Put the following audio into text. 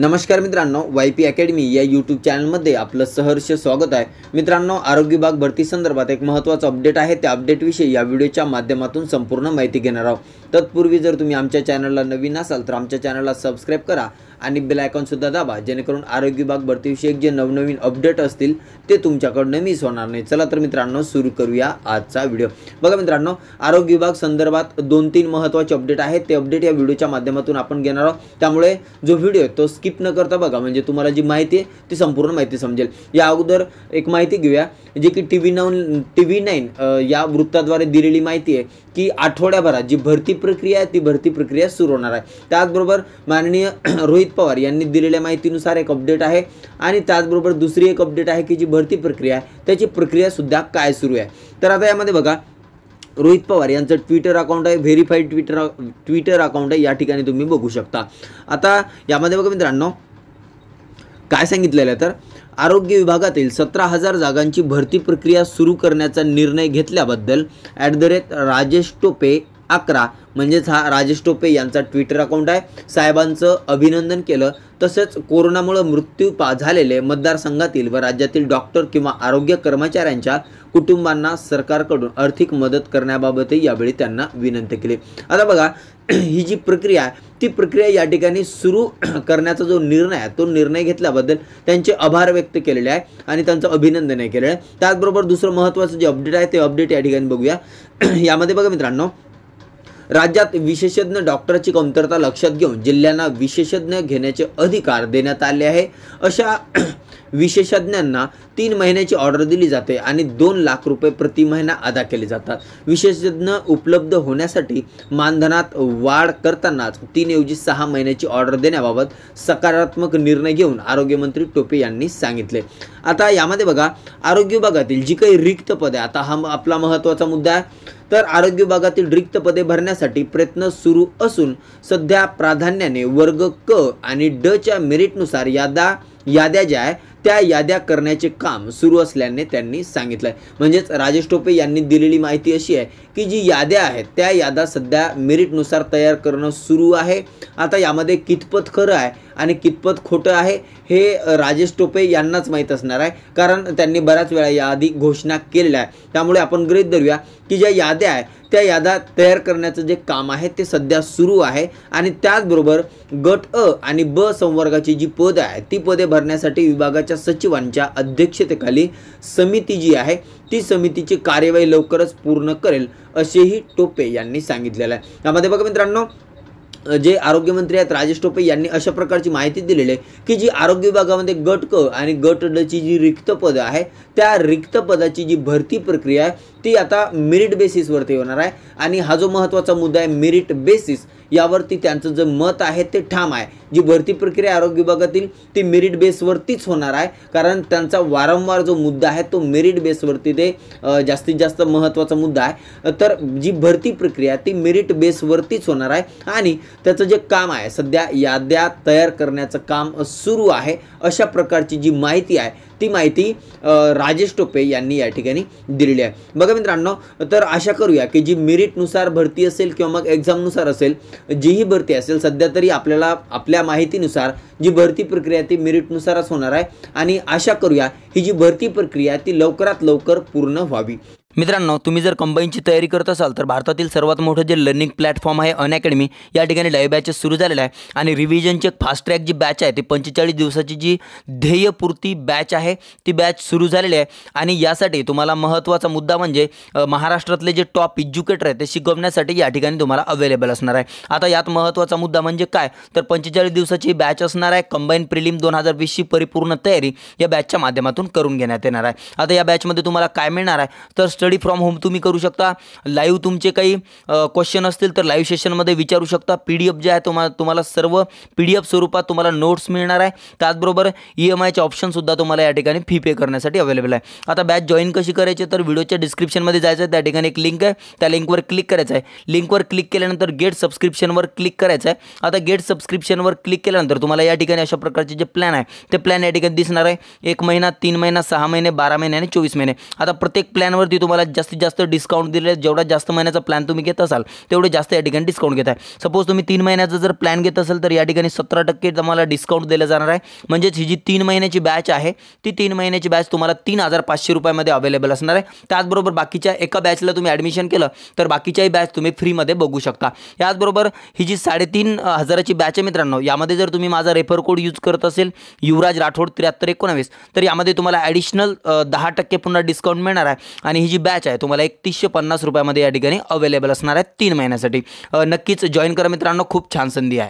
नमस्कार मित्रांनो Y P academy या यूट्यूब चॅनलमध्ये आपलं सहर्ष स्वागत आहे मित्रांनो आरोग्य विभाग भरती संदर्भात एक महत्त्वाचं अपडेट आहे त्या अपडेटविषयी या व्हिडिओच्या माध्यमातून संपूर्ण माहिती घेणार आहोत तत्पूर्वी जर तुम्ही आमच्या चॅनलला नवीन असाल तर आमच्या चॅनलला सबस्क्राईब करा आणि बेल सुद्धा दाबा जेणेकरून आरोग्य विभाग भरतीविषयक जे नवनवीन अपडेट असतील ते तुमच्याकडनं मिस होणार नाही चला तर मित्रांनो सुरू करूया आजचा व्हिडिओ बघा मित्रांनो आरोग्य विभाग संदर्भात दोन तीन महत्त्वाचे अपडेट आहेत ते अपडेट या व्हिडिओच्या माध्यमातून आपण घेणार आहोत त्यामुळे जो व्हिडिओ आहे तो स्किप न करता बघा म्हणजे तुम्हाला जी माहिती आहे ती संपूर्ण माहिती समजेल या अगोदर एक माहिती घेऊया जे की टी व्ही नऊन टी व्ही नाईन या वृत्ताद्वारे दिलेली माहिती आहे की आठवड्याभरात जी भरती प्रक्रिया आहे ती भरती प्रक्रिया सुरू होणार आहे त्याचबरोबर माननीय रोहित पवार यांनी दिलेल्या माहितीनुसार एक अपडेट आहे आणि त्याचबरोबर दुसरी एक अपडेट आहे की जी भरती प्रक्रिया आहे त्याची प्रक्रियासुद्धा काय सुरू आहे तर आता यामध्ये बघा रोहित पवार यांचं ट्विटर अकाउंट आहे व्हेरीफाईड ट्विटर ट्विटर अकाउंट आहे या ठिकाणी तुम्ही बघू शकता आता यामध्ये बघा मित्रांनो काय सांगितलेलं आहे तर आरोग्य विभागातील सतरा हजार जागांची भरती प्रक्रिया सुरू करण्याचा निर्णय घेतल्याबद्दल at the rate Rajesh Tope अकरा म्हणजेच हा राजेश टोपे यांचा ट्विटर अकाउंट आहे साहेबांचं अभिनंदन केलं तसेच कोरोनामुळे मृत्यू पा झालेले मतदारसंघातील व राज्यातील डॉक्टर किंवा आरोग्य कर्मचाऱ्यांच्या कुटुंबांना सरकारकडून आर्थिक मदत करण्याबाबतही यावेळी त्यांना विनंती केली आता बघा ही जी प्रक्रिया आहे ती प्रक्रिया या ठिकाणी सुरू करण्याचा जो निर्णय आहे तो निर्णय घेतल्याबद्दल त्यांचे आभार व्यक्त केलेले आहे आणि त्यांचं अभिनंदनही केलेलं आहे त्याचबरोबर दुसरं महत्त्वाचं जे अपडेट आहे ते अपडेट या ठिकाणी बघूया यामध्ये बघा मित्रांनो राज्यात विशेषज्ञ डॉक्टरची कमतरता लक्षात घेऊन जिल्ह्यांना विशेषज्ञ घेण्याचे अधिकार देण्यात आले आहे अशा विशेषज्ञांना तीन महिन्याची ऑर्डर दिली जाते आणि दोन लाख रुपये प्रति महिना अदा केले जातात विशेषज्ञ उपलब्ध होण्यासाठी मानधनात वाढ करतानाच तीनऐवजी सहा महिन्याची ऑर्डर देण्याबाबत सकारात्मक निर्णय घेऊन आरोग्यमंत्री टोपे यांनी सांगितले आता यामध्ये बघा आरोग्य विभागातील जी काही रिक्त पदे आता हा आपला महत्त्वाचा मुद्दा आहे तर आरोग्य विभागातील रिक्त पदे भरण्यासाठी प्रयत्न सुरू असून सध्या प्राधान्याने वर्ग क आणि ड च्या मेरिटनुसार यादा याद्या ज्या आहे त्या याद्या करण्याचे काम सुरू असल्याने त्यांनी सांगितलं आहे म्हणजेच राजेश टोपे यांनी दिलेली माहिती अशी आहे की जी याद्या आहेत त्या याद्या सध्या मेरिटनुसार तयार करणं सुरू आहे आता यामध्ये कितपत खरं आहे आणि कितपत खोटं आहे हे राजेश टोपे यांनाच माहीत असणार आहे कारण त्यांनी बऱ्याच वेळा याआधी घोषणा केलेल्या आहे त्यामुळे आपण गृहीत धरूया की ज्या याद्या आहेत त्या यादा तयार करण्याचं जे काम आहे ते सध्या सुरू आहे आणि त्याचबरोबर गट अ आणि ब संवर्गाची जी पदे आहेत ती पदे भरण्यासाठी विभागाच्या सचिवांच्या अध्यक्षतेखाली समिती जी आहे ती समितीची कार्यवाही लवकरच पूर्ण करेल असेही टोपे यांनी सांगितलेलं आहे यामध्ये बघा मित्रांनो जे आरोग्यमंत्री आहेत राजेश टोपे यांनी अशा प्रकारची माहिती दिलेली आहे की जी आरोग्य विभागामध्ये गट क आणि गट डची जी रिक्त पद आहे त्या रिक्त पदाची जी भरती प्रक्रिया आहे ती आता मेरिट बेसिसवरती होणार आहे आणि हा जो महत्त्वाचा मुद्दा आहे मेरिट बेसिस यावरती त्यांचं जे मत आहे ते ठाम आहे जी भरती प्रक्रिया आरोग्य विभागातील ती मेरिट बेसवरतीच होणार आहे कारण त्यांचा वारंवार जो मुद्दा आहे तो मेरिट बेसवरती ते जास्तीत जास्त महत्त्वाचा मुद्दा आहे तर जी भरती प्रक्रिया ती मेरिट बेसवरतीच होणार आहे आणि त्याचं जे काम आहे सध्या याद्या तयार करण्याचं काम सुरू आहे अशा प्रकारची जी माहिती आहे ती माहिती राजेश टोपे यांनी या ठिकाणी दिलेली आहे बघा मित्रांनो तर आशा करूया की जी मेरिटनुसार भरती असेल किंवा मग एक्झामनुसार असेल जीही भरती असेल सध्या तरी आपल्याला आपल्या माहितीनुसार जी भरती प्रक्रिया ती मेरिटनुसारच होणार आहे आणि आशा करूया ही जी भरती प्रक्रिया ती लवकरात लवकर पूर्ण व्हावी मित्रांनो तुम्ही जर कंबाईनची तयारी करत असाल तर भारतातील सर्वात मोठं जे लर्निंग प्लॅटफॉर्म आहे अकॅडमी या ठिकाणी लाईव्ह बॅचेस सुरू झालेला आहे आणि रिव्हिजनची एक फास्ट ट्रॅक जी बॅच आहे ती पंचेचाळीस दिवसाची जी ध्येयपूर्ती बॅच आहे ती बॅच सुरू झालेली आहे आणि यासाठी तुम्हाला महत्त्वाचा मुद्दा म्हणजे महाराष्ट्रातले जे टॉप एज्युकेटर आहेत ते शिकवण्यासाठी या ठिकाणी तुम्हाला अवेलेबल असणार आहे आता यात महत्त्वाचा मुद्दा म्हणजे काय तर पंचेचाळीस दिवसाची बॅच असणार आहे कंबाईन प्रिलिम दोन हजार वीसची परिपूर्ण तयारी या बॅचच्या माध्यमातून करून घेण्यात येणार आहे आता या बॅचमध्ये तुम्हाला काय मिळणार आहे तर स्टडी फ्रॉम होम तुम्ही करू शकता लाईव्ह तुमचे काही क्वेश्चन असतील तर लाईव्ह सेशनमध्ये विचारू शकता पी डी एफ जे आहे तुम्हाला तुम्हाला सर्व पी डी एफ स्वरूपात तुम्हाला नोट्स मिळणार आहे त्याचबरोबर ई e एम आयचे ऑप्शनसुद्धा तुम्हाला या ठिकाणी फी पे करण्यासाठी अवेलेबल आहे आता बॅच जॉईन कशी करायची तर व्हिडिओच्या डिस्क्रिप्शनमध्ये जायचं आहे त्या ठिकाणी एक लिंक आहे त्या लिंकवर क्लिक करायचं आहे लिंकवर क्लिक केल्यानंतर गेट सबस्क्रिप्शनवर क्लिक करायचं आहे आता गेट सबस्क्रिप्शनवर क्लिक केल्यानंतर तुम्हाला या ठिकाणी अशा प्रकारचे जे प्लॅन आहे ते प्लॅन या ठिकाणी दिसणार आहे एक महिना तीन महिना सहा महिने बारा महिने आणि चोवीस महिने आता प्रत्येक प्लॅनवरती तुम्हाला तुम्हाला जास्तीत जास्त डिस्काउंट दिले जेवढा जास्त महिन्याचा प्लॅन तुम्ही घेत असाल तेवढे जास्त या ठिकाणी डिस्काउंट घेत आहे सपोज तुम्ही तीन महिन्याचा जर प्लॅन घेत असेल तर या ठिकाणी सतरा टक्के तुम्हाला डिस्काउंट दिलं जाणार आहे म्हणजेच ही जी तीन महिन्याची बॅच आहे ती तीन महिन्याची बॅच तुम्हाला तीन हजार पाचशे रुपयामध्ये अवेलेबल असणार आहे त्याचबरोबर बाकीच्या एका बॅचला तुम्ही ॲडमिशन केलं तर बाकीच्याही बॅच तुम्ही फ्रीमध्ये बघू शकता याचबरोबर ही जी साडेतीन हजाराची बॅच आहे मित्रांनो यामध्ये जर तुम्ही माझा रेफर कोड यूज करत असेल युवराज राठोड त्र्याहत्तर एकोणावीस तर यामध्ये तुम्हाला ॲडिशनल दहा टक्के पुन्हा डिस्काउंट मिळणार आहे आणि ही जी बॅच आहे तुम्हाला एक तीसशे पन्नास रुपयामध्ये या ठिकाणी अवेलेबल असणार आहे तीन महिन्यासाठी नक्कीच जॉईन करा मित्रांनो खूप छान संधी आहे